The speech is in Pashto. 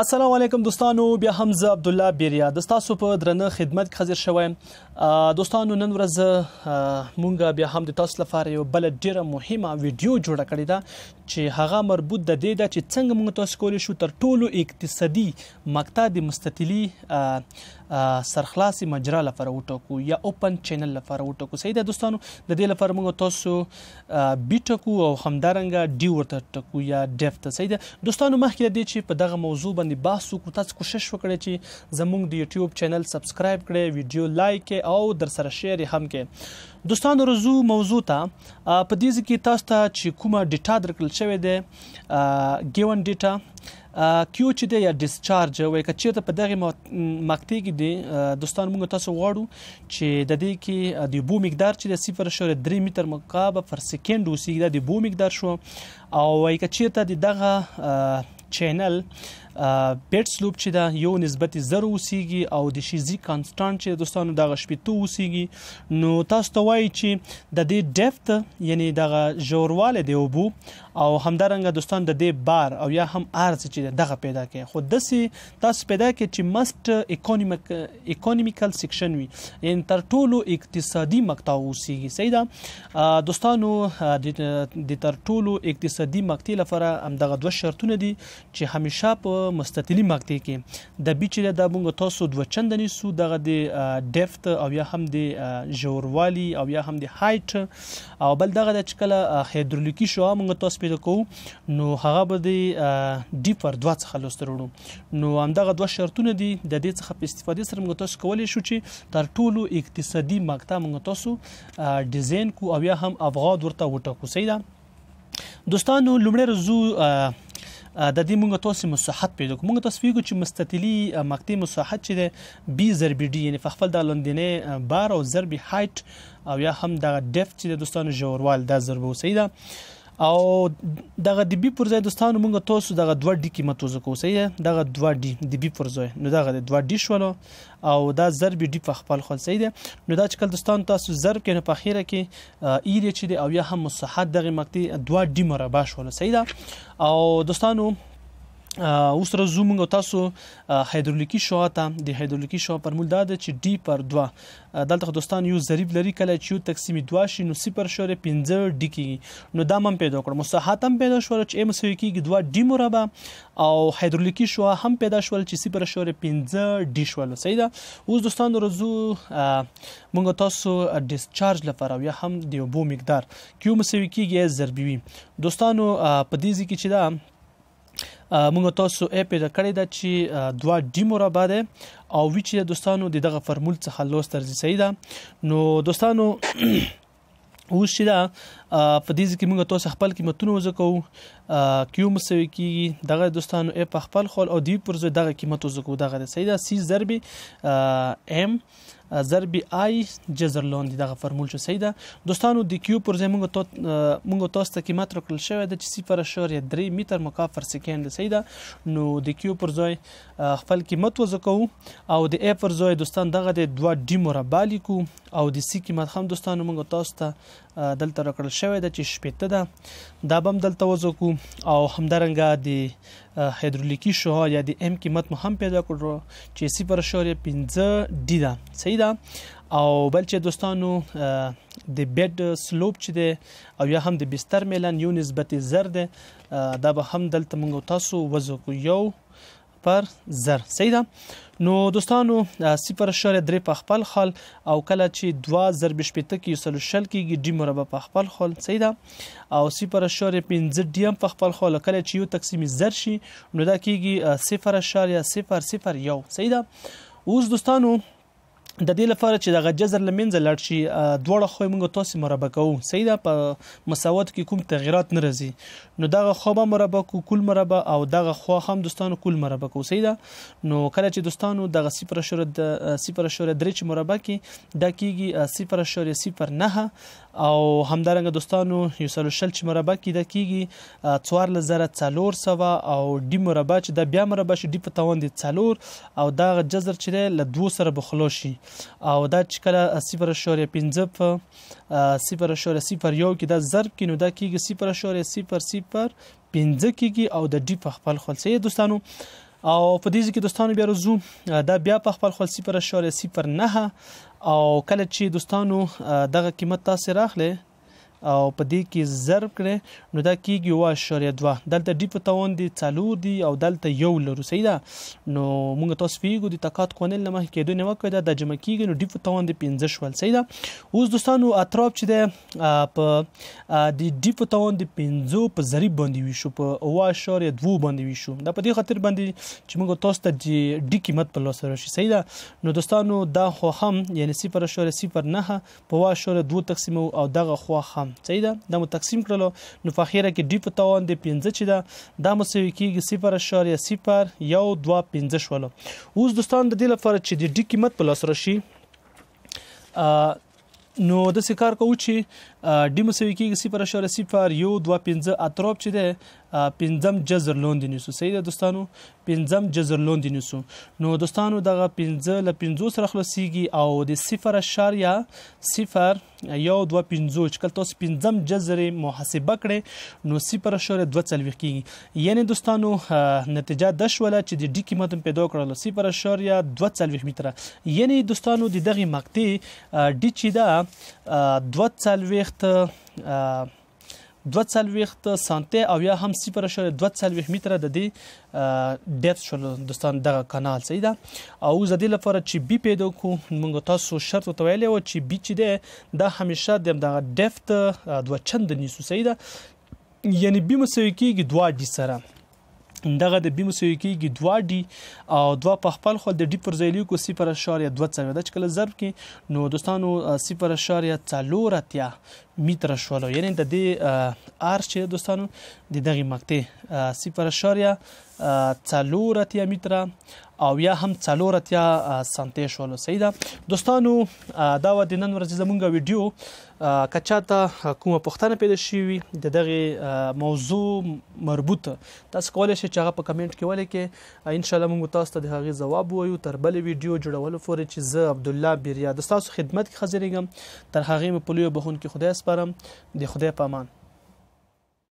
السلام علیکم دوستانو بیا حمزه عبد الله بیریا د تاسو په درنه خدمت کې حاضر شوم دوستانو نن ورځ مونږ بیا هم د تاسو لپاره یو بل ډیره مهمه ویډیو جوړه کړې ده چې هغه مربوط د دې ده چې څنګه مونږ تاسو کولی شو تر ټولو اقتصادي مقطع د مستطیلی سرخلاصي مجرا لپاره وټکو یا اوپن چینل لپاره وټکو صحیح ده دوستانو د دې لپاره موږ تاسو بي ټکو او همدارنګه ډي ورته ټکو یا ډیف ته صحیح ده دوستانو مخکې د دې چې په دغه موضوع باندې بحث وکړو تاسو کوشش وکړئ چې زموږ د یوټیوب چینل سبسکرایب کړئ ویډیو لایک او در سره شیر هم کړئ دوستانو رزو موضوع ته په دې ځکه تاسو ته چې کومه ډیټا درکړل شوې ده گیون ډیټا کیو چې دی یا ډیسچارج وای کچې ته په دغه مقطع کې دی دوستان موږ تاسو غواړو چې د دې کې د بو مقدار چې د 0.3 متر مکعب پر سکند اوسېږي د بو مقدار شو او وای کچې ته دغه چینل پیټ سلوپ چې دا یو نسبت زر اوسېږي او د شیزي کانستانټ چې دوستانو دغه شپې تو اوسېږي نو تاسو ته وایي چې د دې ډیفت یعنی دغه جوړواله دی وبو او همدارنګه دوستان د دې بار او یا هم ارز چې دغه پیدا کړي خو د سي تاسو پیدا کړي چې مست اکونومیک اکونومیکل سیکشن وي یعنی تر ټولو اقتصادي مقطع اوسېږي صحیح ده دوستانو د تر ټولو اقتصادي مقطع لپاره هم دغه دوه شرطونه دي چې همیشه په په مستطیلی مقطع کې د بیچ له د مونږ تاسو دوه چندنې سو دغه د ډیفت او یا هم د ژوروالي او یا هم د هایټ او بل دغه د چکله هایدرولیکی شو مونږ تاسو پیدا کوو نو هغه به د ډیپر دوه څخه لسترړو نو همدغه دوه شرطونه دي د دې څخه په استفادې سره مونږ تاسو کولی شو چې تر ټولو اقتصادي مقطع مونږ تاسو ډیزاین کو او یا هم افغاد ورته وټاکو صحیح ده دوستانو لومړی رزو د دې موږ تاسو مصحت پیدا کوم موږ تاسو ویګو چې مستطیلی مقطع مصحت چې بي ضرب ډي یعنی په خپل د لندنې بار او ضرب هایټ او یا هم د ډیف چې د دوستانو جوړوال د ضرب وسیده او دغه د بي پر ځای دوستانو مونږ تاسو دغه 2 ډي قیمت وزکو صحیح دغه 2 ډي د بي پر ځای نو دغه 2 ډي شولو او دا ضرب ډي په خپل خل صحیح ده نو دا چې کل دوستانو تاسو ضرب کینه په خیره کې ایری چې دی او یا هم مصحح دغه مقتی 2 ډي مربع شولو صحیح ده او دوستانو اوس راځو موږ تاسو هایدرولیکی شعاع ته د هایدرولیکی شعاع فرمول دا ده چې ډی پر 2 دلته دوستان یو ضریب لري کله چې یو تقسیم 2 شي نو 0.15 ډی کیږي نو دا مم پیدا کړ مستحات هم پیدا شو چې ام سوي کیږي 2 ډی مربع او هایدرولیکی شعاع هم پیدا شو چې 0.15 ډی شول صحیح ده اوس دوستان راځو موږ تاسو ډیسچارج لپاره یا هم د یو بو مقدار کیو مسوي کیږي ضربوي دوستانو په دې ځکه چې دا موږ تاسو اپ د کړی د چې دوا ډی مربع ده او ویچ د دوستانو دغه فرمول څخه لوس ترځي صحیح ده نو دوستانو اوس چې دا په دې ځکه موږ تاسو خپل قیمتونه وزکو کیو مسوي کی دغه دوستانو اپ خپل خول او دی پرځ دغه قیمت وزکو دغه صحیح ده 30 ضرب ام ضرب آی جذر لاندې دغه فرمول چې صحیح ده دوستانو د کیو پر ځای مونږ ته مونږ تاسو ته قیمت راکړل شوی ده چې 0.3 متر مکعب پر سکند صحیح ده نو د کیو پر ځای خپل قیمت وځو کوو او د ا پر ځای دوستان دغه د 2 ډی مربع لیکو او د سی قیمت هم دوستانو مونږ تاسو ته دلته راکړل شوی ده چې شپته ده دا بم دلته وځو کوو او همدارنګه د هایدرولیکی شوه یا د ام قیمت مو هم پیدا کړو چې 0.15 ډی ده صحیح ده او بل چې دوستانو د بیډ سلوپ چې ده او یا هم د بستر میلان یو نسبت زر ده دا به هم دلته موږ تاسو وزو کو یو پر زر صحیح ده نو دوستانو 0.3 په خپل خل او کله چې 2 ضرب شپته کې سل شل کېږي د مربع په خپل خل صحیح ده او 0.5 ډیم په خپل خل کله چې یو تقسیم زر شي نو دا کېږي 0.001 صحیح ده اوس دوستانو د دې لپاره چې دغه جزر لمنځه لاړ شي دوړه خو موږ تاسو مربع کوو صحیح ده په مساوات کې کوم تغیرات نه راځي نو دغه خو به مربع کو کل مربع او دغه خو هم دوستانو کل مربع کو صحیح ده نو کله چې دوستانو دغه 0.3 0.3 مربع کې د کیږي 0.09 او همدارنګه دوستانو یو سل شل چې مربع کې د کیږي 4400 او ډی مربع چې د بیا مربع شي ډی په توان دي څلور او دا جذر چې له 2 سره بخلو شي او دا چې کله 0.15 په 0.01 کې د ضرب کې نو دا کیږي 0.00 پنځه کیږي او د ډی په خپل خلصې دوستانو او په دې کې دوستانو بیا روزو دا بیا په خپل خپل 0.09 او کله چې دوستانو دغه قیمت تاسو راخلې او په دې کې ضرب کړي نو دا کیږي وا شریه دوا دلته ډی په توان دي څلور دي او دلته یو لرو صحیح ده نو موږ تاسو پیګو د تقاط کونل لمه کې دوه نیو کړه د جمع کیږي نو ډی په توان دي 15 شول صحیح ده اوس دوستانو اطراف چې ده په د ډی په توان دي 15 په ضریب باندې وي شو په وا شریه دوا باندې وي شو دا په دې خاطر باندې چې موږ تاسو ته د ډی قیمت په لاس راشي صحیح ده نو دوستانو دا خو هم یعنی 0.09 په وا شریه دوا تقسیم او دغه خو هم صحیح ده دا مو تقسیم کړلو نو په اخیره کې ډی په توان دی 15 چې ده دا مو سوي کېږي 0.01215 شولو اوس دوستان د دې لپاره چې د ډی قیمت په لاس راشي نو د سکار کوو چې ډیمو سوي کې 0.01215 اتراب چې ده پنځم جزر لوندې نیسو صحیح ده دوستانو پنځم جزر لوندې نیسو نو دوستانو دغه پنځه له پنځو سره خلاصيږي او د صفر اشاریه صفر یو دوه پنځو چې کله تاسو پنځم جزر محاسبه کړئ نو صفر اشاریه دوه څلوېښت کیږي یعنی دوستانو نتیجه د شوله چې د ډی قیمت پیدا کړل صفر اشاریه دوه څلوېښت متره یعنی دوستانو د دغه مقطع ډی چې دا دوه څلوېښت 240 سانته او یا هم 0.240 متره د دې ډیپث شول هندستان دغه کانال صحیح ده او زه دې لپاره چې بي پیدا کو موږ تاسو شرط وتویل او چې بي چې ده د همیشه د دغه ډیپث دوه چند نیسو صحیح ده یعنی بي مسوي کیږي دوه دي سره دغه د بیمو سویکیږي 2 ډي او 2 په خپل خو د ډي پر ځای لیکو 0.2 د چکل ضرب کې نو دوستانو 0.4 اتیا میتر شول یعنی د دې ار چې دوستانو د دغه مقطع 0.4 اتیا میتر او یا هم څلور اتیا سنتې شول صحیح ده دوستانو دا و د نن ورځې زمونږ ویډیو کچاته کومه پوښتنه پیدا شي وي د دغه موضوع مربوط تاسو کولای شئ چې هغه په کمنټ کې ولیکئ ان شاء الله موږ تاسو ته د هغه جواب وایو تر بل ویډیو جوړولو پورې چې زه عبد الله بیریا د تاسو خدمت کې خزرېږم تر هغه مې په لوی بخون کې خدای سپارم د خدای پامان